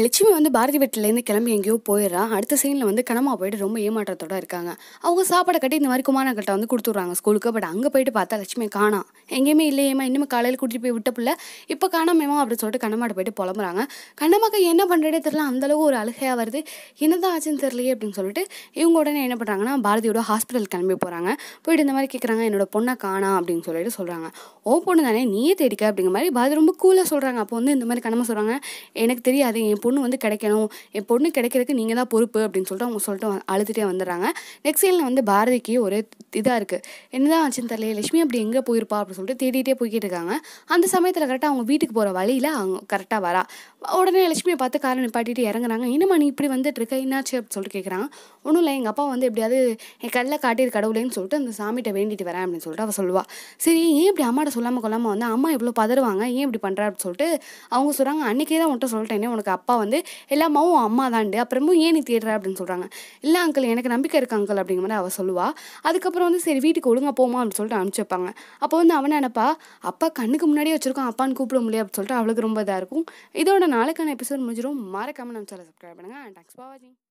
லட்சுமி வந்து பாரதி வீட்டிலேருந்து கிளம்பி எங்கேயோ போயிடுறான் அடுத்த சீனில் வந்து கனமா போயிட்டு ரொம்ப ஏமாற்றத்தோடு இருக்காங்க அவங்க சாப்பாடை கட்டி இந்த மாதிரி குமாரன் கிட்ட வந்து கொடுத்துட்றாங்க ஸ்கூலுக்கு பட் அங்கே போயிட்டு பார்த்தா லட்சுமி காணாம் எங்கேயுமே இல்லையேமா இன்னும் காலையில் கூட்டிகிட்டு போய் விட்ட பிள்ளை இப்போ காணாமேமா அப்படின்னு சொல்லிட்டு கண்ணம்மாட்ட போயிட்டு புலம்புறாங்க கண்ணம்மாக்கு என்ன பண்ணுறதே தெரில அந்தளவு ஒரு அழுகையாக வருது என்னதான் ஆச்சுன்னு தெரியலையே அப்படின்னு சொல்லிட்டு இவங்க உடனே என்ன பண்ணுறாங்கன்னா பாரதியோட ஹாஸ்பிட்டல் கிளம்பி போகிறாங்க போயிட்டு இந்த மாதிரி கேட்குறாங்க என்னோட பொண்ணை காணாம் அப்படின்னு சொல்லிட்டு சொல்கிறாங்க ஓ பொண்ணு தானே நீயே தேடிக்க அப்படிங்கிற மாதிரி பாரதி ரொம்ப கூலாக சொல்கிறாங்க அப்போ வந்து இந்த மாதிரி கண்ணம்மா சொல்கிறாங்க எனக்கு தெரியாது என் பொண்ணு வந்து கிடைக்கணும் என் பொண்ணு கிடைக்கிறதுக்கு நீங்கள் தான் பொறுப்பு அப்படின்னு சொல்லிட்டு அவங்க சொல்லிட்டு அழுதுகிட்டே வந்துடுறாங்க நெக்ஸ்ட் சீனில் வந்து பாரதிக்கு ஒரு இதாக இருக்குது தான் ஆச்சுன்னு தெரியல லட்சுமி அப்படி எங்கே போயிருப்பா அப்படின்னு சொல்லிட்டு தேடிட்டே போய்கிட்டு இருக்காங்க அந்த சமயத்தில் கரெக்டாக அவங்க வீட்டுக்கு போகிற வழியில் அவங்க கரெக்டாக வரா உடனே லட்சுமியை பார்த்து காரை நிப்பாட்டிட்டு இறங்குறாங்க என்னம்மா நீ இப்படி வந்துட்டு இருக்க என்னாச்சு அப்படின்னு சொல்லிட்டு கேட்குறாங்க ஒன்றும் இல்லை எங்கள் அப்பா வந்து எப்படியாவது என் கல்ல காட்டியிரு கடவுளேன்னு சொல்லிட்டு அந்த சாமிகிட்ட வேண்டிட்டு வரேன் அப்படின்னு சொல்லிட்டு அவள் சொல்லுவாள் சரி ஏன் இப்படி அம்மாட்ட சொல்லாமல் கொள்ளாமல் வந்து அம்மா இவ்வளோ பதறுவாங்க ஏன் இப்படி பண்ணுறா அப்படின்னு சொல்லிட்டு அவங்க சொல்கிறாங்க அன்றைக்கே தான் உன்ட்ட சொல்லிட்டேனே உனக்கு அப்பா வந்து எல்லாமாவும் அம்மா தாண்டு அப்புறமும் ஏன் நீ தேடுற அப்படின்னு சொல்கிறாங்க இல்லை அங்கிள் எனக்கு நம்பிக்கை இருக்கு அங்கிள் அப்படிங்கிற மாதிரி அவள் சொல்லுவாள் அதுக்கப்புறம் அதுக்கப்புறம் வந்து சரி வீட்டுக்கு ஒழுங்காக போமா அப்படின்னு சொல்லிட்டு அனுப்பிச்சி வைப்பாங்க அப்போ வந்து அவன் நினப்பா அப்பா கண்ணுக்கு முன்னாடியே வச்சிருக்கோம் அப்பான்னு கூப்பிட முடியாது அப்படின்னு சொல்லிட்டு அவளுக்கு ரொம்ப இதாக இருக்கும் இதோட நாளைக்கான எபிசோட் முடிஞ்சிடும் மறக்காமல் நம்ம சொல்ல சப்ஸ்கிரைப் பண்ணுங்கள் அண்ட் தேங்க்ஸ் ஃபார் வாட்சிங்